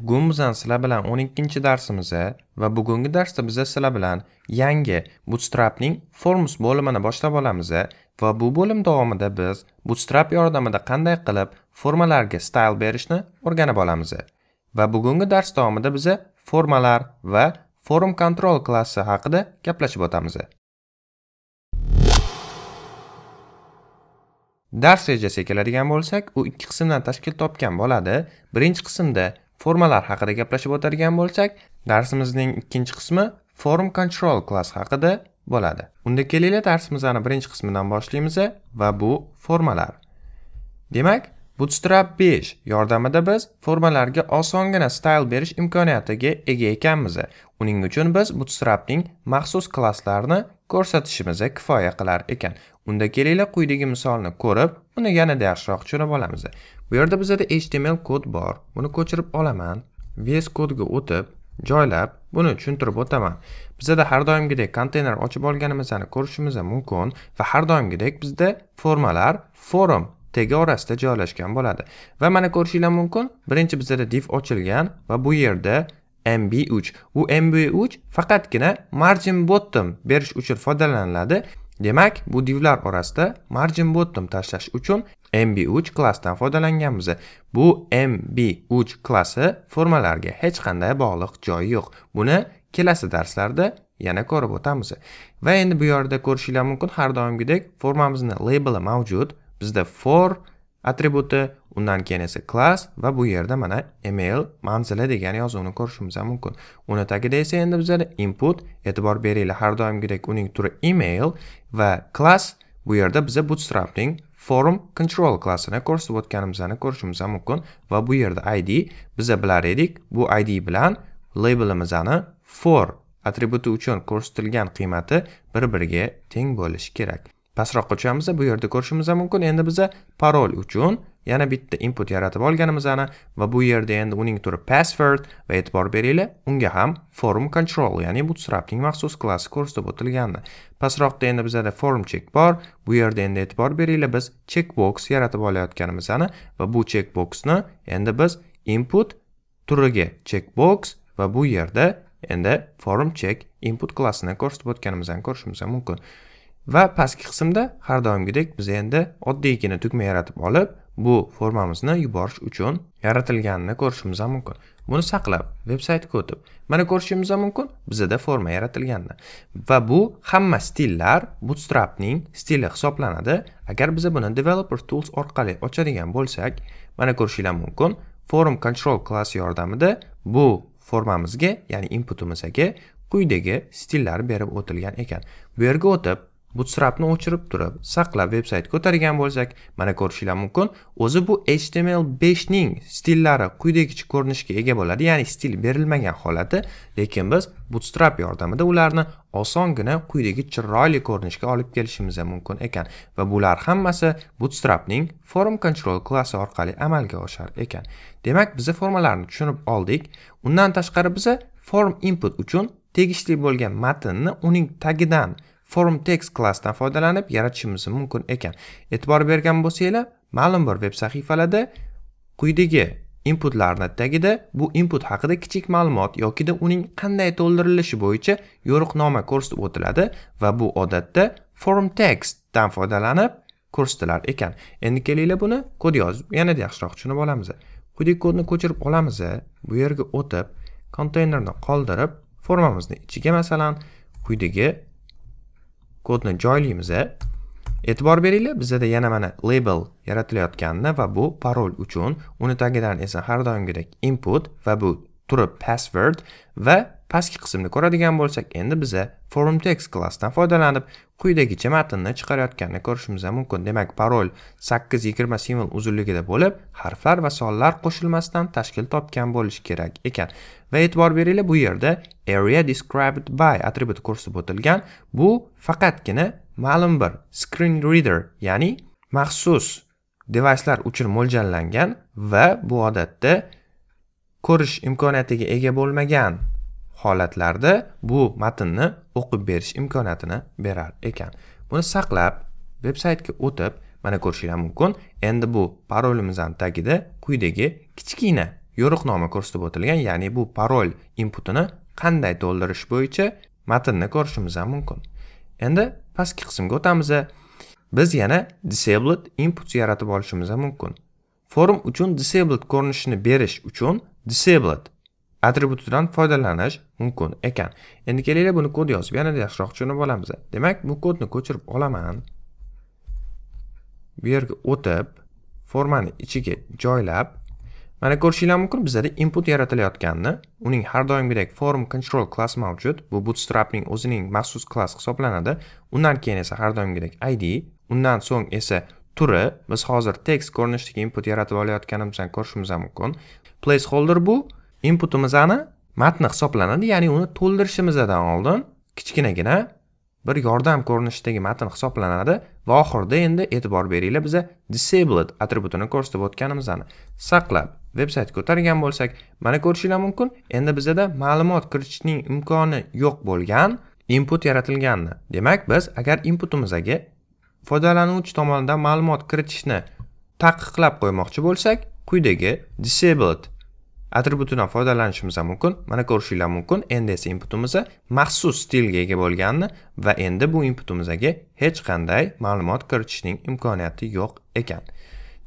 bugun bizan sizlar bilan 12 darsimiz va bugungi darsda biz sizlar bilan yangi bootstrapning forms bo'limini boshlab olamiz va bu bo'lim davomida biz bootstrap yordamida qanday qilib formalarga style berishni o'rganib olamiz va bugungi dars davomida biz formalar va form control klassi haqida gaplashib o'tamiz dars rejasiga keladigan bo'lsak u ikki qismdan tashkil topgan bo'ladi birinchi qismda formalar haqida gaplashib o'tadigan bo'lsak darsimizning ikkinchi qismi form control klass haqida bo'ladi unda kelinglar darsimizni birinchi qismidan boshlaymiz va bu formalar demak Bootstrap 5 yordamida biz formalarga osongina style berish imkoniyatiga ega ekanmiz. Uning uchun biz Bootstrap'ning maxsus klasslarini ko'rsatishimiz kifoya qilar ekan. Unda kelinglar quyidagi misolni ko'rib, uni yanada yaxshiroq tushunib olamiz. Bu yerda bizda HTML kod bor. Buni ko'chirib olaman. VS Code ga o'tib, joylab, buni tushuntirib o'taman. Bizda har doimgidek konteyner ochib olganimizni ko'rishimiz mumkin va har doimgidek bizda formalar, forum tegi orasida joylashgan bo'ladi va mana ko'rishinglar mumkin birinchi bizada div ochilgan va bu yerda mb3 u mb3 faqatgina margin bottom berish uchun foydalaniladi demak bu divlar orasida margin bottom tashlash uchun mb3 klassdan foydalanganmiz bu mb3 klassi formalarga hech qanday bog'liq joyi yo'q buni kelasi darslarda yana ko'rib o'tamiz va endi bu yerda ko'rishinglar mumkin har doimgidek formamizni labeli mavjud bizda for atributi undan keyin esa class va bu yerda mana email manzili degan yozuvni ko'rishimiz ham mumkin uni tagida esa endi bizlar input e'tibor beringlar har doimgidek uning turi email va class bu yerda biza bootstrapning form control klassini ko'rsatib o'tganimizni ko'rishimiz ham mumkin va bu yerda id biza bilar edik bu id bilan labelimizni for atributi uchun ko'rsatilgan qiymati bir biriga teng bo'lishi kerak pastroqqa tushamiz bu yerda ko'rishimiz mumkin endi biza parol uchun yana bitta input yaratib olganimizani va bu yerda endi uning turi password va e'tibor beringlar unga ham form control ya'ni bootstrapning maxsus klassi ko'rsatib o'tilgandi pastroqda endi bizada form check bor bu yerda endi e'tibor beringlar biz checkbox yaratib olayotganimizani va bu checkboxni endi biz input turiga checkbox va bu yerda endi form check input klassini ko'rsatib o'tganimizni ko'rishimiz mumkin va pastki qismda har doimgidek biz endi oddiygina tugma yaratib olib bu formamizni yuborish uchun yaratilganini ko'rishimiz ham mumkin buni saqlab veb saytga o'tib mana ko'rishimiz ham mumkin bizada forma yaratilganini va bu hamma stillar bootstrapning stili hisoblanadi agar biza buni developer tools orqali ochadigan bo'lsak mana ko'rishinglar mumkin form control klassi yordamida bu formamizga ya'ni inputimizga quyidagi stillar berib o'tilgan ekan bu yerga o'tib bootstrapni o'chirib turib saqlab veb sayt ko'targan bo'lsak mana ko'rishinglar mumkin o'zi bu html5 ning stillari quyidagicha ko'rinishga ega bo'ladi ya'ni stil berilmagan holati lekin biz bootstrap yordamida ularni osongina quyidagi chiroyli ko'rinishga olib kelishimiz mumkin ekan va bular hammasi bootstrapning form control klassi orqali amalga oshar ekan demak biz formalarni tushunib oldik undan tashqari biza form input uchun tegishli bo'lgan matnni uning tagidan form text klassdan foydalanib yaratishimiz mumkin ekan e'tibor bergan bo'lsanglar ma'lum bir veb sahifalarda quyidagi inputlarni tagida bu input haqida kichik ma'lumot yokida uning qanday to'ldirilishi bo'yicha yo'riqnoma ko'rsatib o'tiladi va bu odatda form textdan foydalanib ko'rsatilar ekan endi kelinglar buni kod yozib yanada yaxshiroq tushunib olamiz quyidagi kodni ko'chirib olamiz bu yerga o'tib konteynerni qoldirib formamizni ichiga masalan quyidagi kodni joylaymiz e'tibor beringlar bizada yana mana label yaratilayotganini va bu parol uchun uni tagidan esa har doimgidek input va bu turib password va pastki qismni ko'radigan bo'lsak endi biza form text klassidan foydalanib quyidagicha matnni chiqarayotganini ko'rishimiz mumkin demak parol 8-20 simvol uzunligida bo'lib harflar va sonlar qo'shilmasdan tashkil topgan bo'lishi kerak ekan va e'tibor beringlar bu yerda area described by atributi ko'rsatib o'tilgan bu faqatgina ma'lum bir screen reader ya'ni maxsus devayslar uchun mo'ljallangan va bu odatda ko'rish imkoniyatiga ega bo'lmagan holatlarda bu matnni o'qib berish imkoniyatini berar ekan buni saqlab veb saytga o'tib mana ko'rishinglar mumkin endi bu parolimizdan tagida quyidagi kichkina yo'riqnoma ko'rsatib o'tilgan ya'ni bu parol inputini qanday to'ldirish bo'yicha matnni ko'rishimiz ham mumkin endi pastki qismga o'tamiz biz yana disabled input yaratib olishimiz ham mumkin forum uchun disabled ko'rinishini berish uchun disabled attributidan foydalanish mumkin ekan endi kelinglar buni kod yozib yanada yaxshiroq tushunib olamiz demak bu kodni ko'chirib olaman bu yerga o'tib formani ichiga joylab mana ko'rishinglar mumkin bizada input yaratilayotganini uning har doimgidek form control class mavjud bu bootstrapning o'zining maxsus class hisoblanadi undan keyin esa har doimgidek id undan so'ng esa turi biz hozir text ko'rinishidagi input yaratib olayotganimizni ko'rishimiz mumkin placeholder bu inputimizni matn matni hisoblanadi ya'ni uni to'ldirishimizdan oldin kichkinagina bir yordam ko'rinishidagi matn hisoblanadi va oxirida endi e'tibor beringlar biza disabled atributini ko'rsatib o'tganimizni saqlab veb sayt ko'targan bo'lsak mana ko'rishinglar mumkin endi bizada ma'lumot kiritishning imkoni yo'q bo'lgan input yaratilgandi demak biz agar inputimizga foydalanuvchi tomonidan ma'lumot kiritishni taqiqlab qo'ymoqchi bo'lsak quyidagi disabled attributini foydalanishimiz ham mumkin mana ko'rishinglar mumkin endi esa inputimiz maxsus stilga ega bo'lganini va endi bu inputimizga hech qanday ma'lumot kiritishning imkoniyati yo'q ekan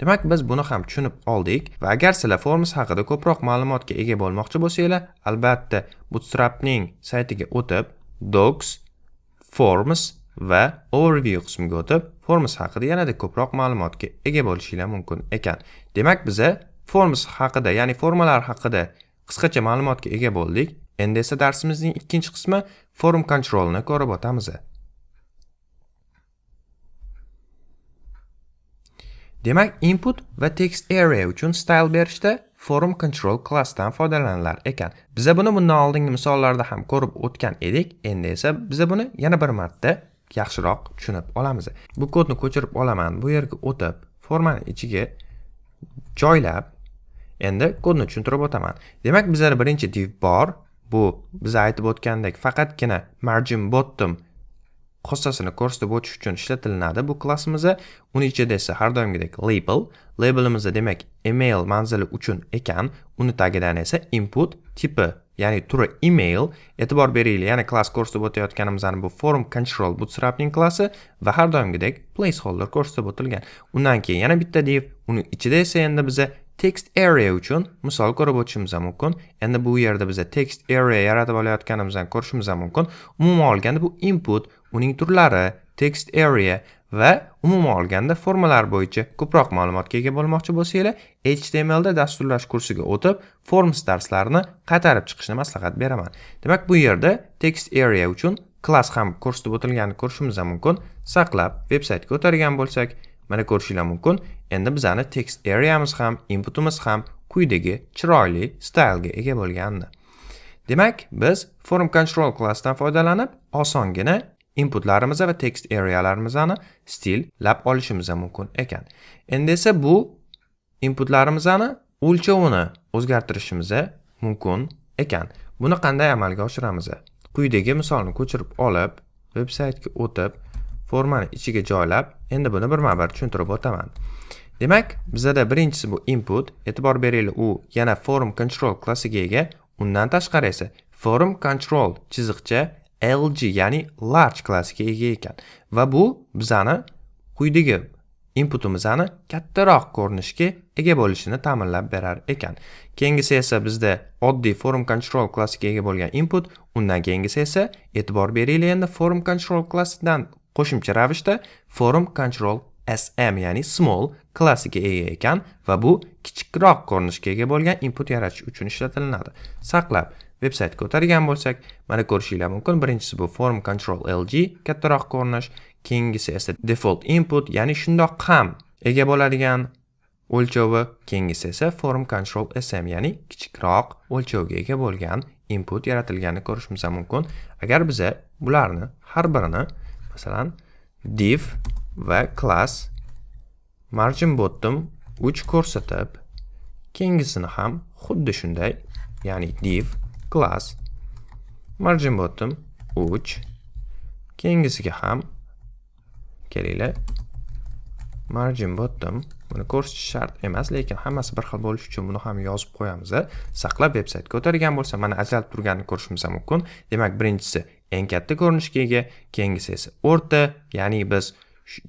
demak biz buni ham tushunib oldik va agar sizlar forms haqida ko'proq ma'lumotga ega bo'lmoqchi bo'lsanglar albatta bootstrapning saytiga o'tib docs forms va overview qismiga o'tib forms haqida yanada ko'proq ma'lumotga ega bo'lishinglar mumkin ekan demak biza forms haqida ya'ni formalar haqida qisqacha ma'lumotga ega bo'ldik endi esa darsimizning ikkinchi qismi form controlni ko'rib o'tamiz demak input va text area uchun style berishda form control klassdan foydalanilar ekan biza buni bundan oldingi misollarda ham ko'rib o'tgan edik endi esa biza buni yana bir marta yaxshiroq tushunib olamiz bu kodni ko'chirib olaman bu yerga o'tib formani ichiga joylab endi kodni tushuntirib o'taman demak bizlar birinchi div bor bu biz aytib o'tgandek faqatgina margin bottom xossasini ko'rsatib o'tish uchun ishlatilinadi bu klassimiz uni ichida esa har doimgidek label labelimizda demak email manzili uchun ekan uni tagidan esa input tipi ya'ni turi email e'tibor beringlar yana klass ko'rsatib o'tayotganimizdan bu form control bootstrapning klassi va har doimgidek placeholder ko'rsatib o'tilgan undan keyin yana bitta div uni ichida esa endi biza text area uchun misol ko'rib o'tishimiz mumkin endi bu yerda biza text area yaratib olayotganimizdan ko'rishimiz mumkin umuman olganda bu input uning turlari text area va umuman olganda formalar bo'yicha ko'proq ma'lumotga ega bo'lmoqchi bo'lsanglar htmlda dasturlash kursiga o'tib forms darslarini qaytarib chiqishni maslahat beraman demak bu yerda text area uchun klass ham ko'rsatib o'tilganini ko'rishimiz mumkin saqlab veb saytga o'targan bo'lsak mana ko'rishinglar mumkin Endi bizani text areamiz ham, inputimiz ham quyidagi chiroyli stilga ega bo'lgandi. Demak, biz form control klassidan foydalanib, osongina inputlarimizni va text arealarimizni stil lab olishimiz mumkin ekan. Endi esa bu inputlarimizni o'lchovini o'zgartirishimiz mumkin ekan. Buni qanday amalga oshiramiz? Quyidagi misolni ko'chirib olib, veb saytga o'tib, formani ichiga joylab endi buni birma bir tushuntirib o'taman demak bizada birinchisi bu input e'tibor beringlar u yana form control klassiga ega undan tashqari esa form control chiziqcha lg ya'ni large klassiga ega ekan va bu bizani quyidagi inputimizni kattaroq ko'rinishga ega bo'lishini ta'minlab berar ekan keyingisi esa bizda oddiy form control klassiga ega bo'lgan input undan keyingisi esa e'tibor beringlar endi form control klassidan qo'shimcha ravishda form control sm ya'ni small klassiga ega ekan va bu kichikroq ko'rinishga ega bo'lgan input yaratish uchun ishlatilinadi saqlab veb saytga o'tadigan bo'lsak mana ko'rishinglar mumkin birinchisi bu form control lg kattaroq ko'rinish keyingisi esa default input ya'ni shundoq ham ega bo'ladigan o'lchovi keyingisi esa form control sm ya'ni kichikroq o'lchovga ega bo'lgan input yaratilganini ko'rishimiz mumkin agar biza bularni har birini masalan div va class margin bottom 3 ko'rsatib keyingisini ham xuddi shunday ya'ni div class margin bottom 3 keyingisiga ham kelinglar margin bottom buni ko'rsatish shart emas lekin hammasi bir xil bo'lishi uchun buni ham yozib qo'yamiz saqlab veb saytga o'tadigan bo'lsa mana ajralib turganini ko'rishimiz mumkin demak birinchisi eng katta ko'rinishga ega keyingisi esa o'rta ya'ni biz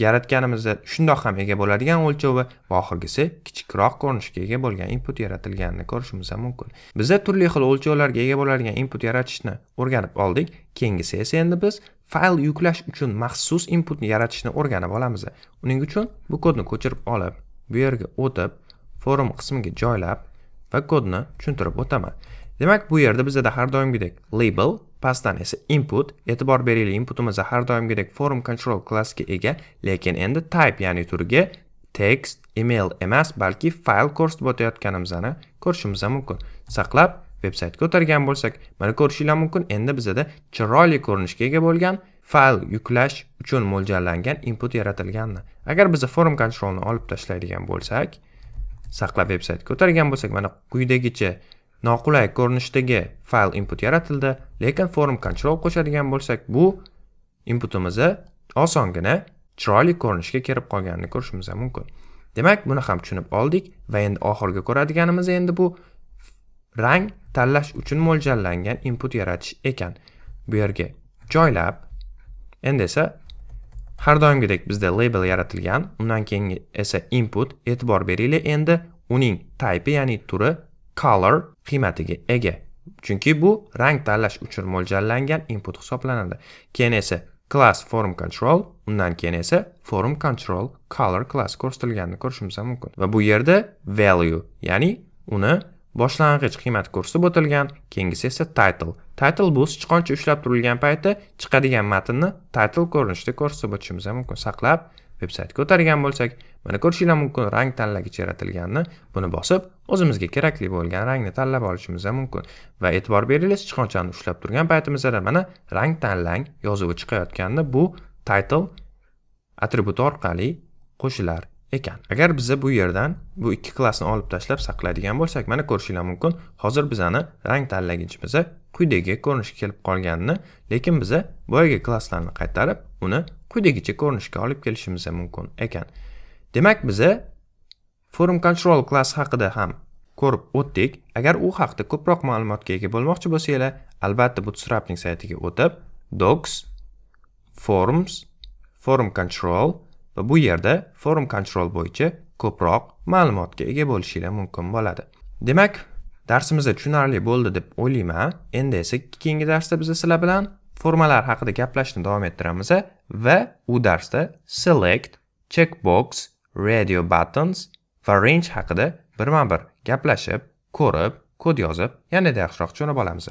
yaratganimizda shundoq ham ega bo'ladigan o'lchovi va oxirgisi kichikroq ko'rinishga ega bo'lgan input yaratilganini ko'rishimiz ham mumkin bizda turli xil o'lchovlarga ega bo'ladigan input yaratishni o'rganib oldik keyingisi esa endi biz fayl yuklash uchun maxsus inputni yaratishni o'rganib olamiz uning uchun bu kodni ko'chirib olib bu yerga o'tib forum qismiga joylab va kodni tushuntirib o'taman demak bu yerda bizada har doimgidek label Pastdan esa input, e'tibor beraylik, inputimiz har doimgidek forum control klassiga ega, lekin endi type ya'ni turga text, email emas, balki fayl ko'rsatib o'tayotganimizni ko'rishimiz mumkin. Saqlab veb saytga o'targan bo'lsak, mana ko'rishinglar mumkin, endi bizada chiroyli ko'rinishga ega bo'lgan fayl yuklash uchun mo'ljallangan input yaratilgandi. Agar biz forum controlni olib tashlaydigan bo'lsak, saqlab veb saytga ko'targan bo'lsak, mana quyidagicha noqulay ko'rinishdagi fayl input yaratildi lekin form control qo'shadigan bo'lsak bu inputimizni osongina chiroyli ko'rinishga kelib qolganini ko'rishimiz mumkin demak buni ham tushunib oldik va endi oxirgi ko'radiganimiz endi bu rang tanlash uchun mo'ljallangan input yaratish ekan bu yerga joylab endi esa har doimgidek bizda label yaratilgan undan keyin esa input e'tibor beringlar endi uning type ya'ni turi color qiymatiga ega chunki bu rang tanlash uchun mo'ljallangan input hisoblanadi keyin esa class form control undan keyin esa form control color class ko'rsatilganini ko'rishimiz mumkin va bu yerda value ya'ni uni boshlang'ich qiymati ko'rsatib o'tilgan keyingisi esa title title bu sichqoncha ushlab turilgan payti chiqadigan matnni title ko'rinishida ko'rsatib o'tishimiz mumkin saqlab veb saytga o'targan bo'lsak Mana ko'rishingiz mumkin rang tanlagich yaratilganini buni bosib o'zimizga kerakli bo'lgan rangni tanlab olishimiz ham mumkin va e'tibor beringlar sichqonchani ushlab turgan paytimizda mana rang tanlang yozuvi chiqayotganini bu title atributi orqali qo'shilar ekan agar biza bu yerdan bu ikki klassni olib tashlab saqlaydigan bo'lsak mana ko'rishingiz mumkin hozir bizani rang tanlagichimiz quyidagi ko'rinishga kelib qolganini lekin biza boyagi klasslarni qaytarib uni quyidagicha ko'rinishga olib kelishimiz mumkin ekan demak biz form control class haqida ham ko'rib o'tdik agar u haqida ko'proq ma'lumotga ega bo'lmoqchi bo'lsanglar albatta bootstrapning saytiga o'tib docs forms form control va bu yerda form control bo'yicha ko'proq ma'lumotga ega bo'lishinglar mumkin bo'ladi demak darsimizda tushunarli bo'ldi deb o'ylayman endi esa keyingi darsda biz sizlar bilan formalar haqida gaplashishni davom ettiramiz va u darsda select checkbox radio buttons va range haqida birma bir gaplashib ko'rib kod yozib yanada yaxshiroq tushunib olamiz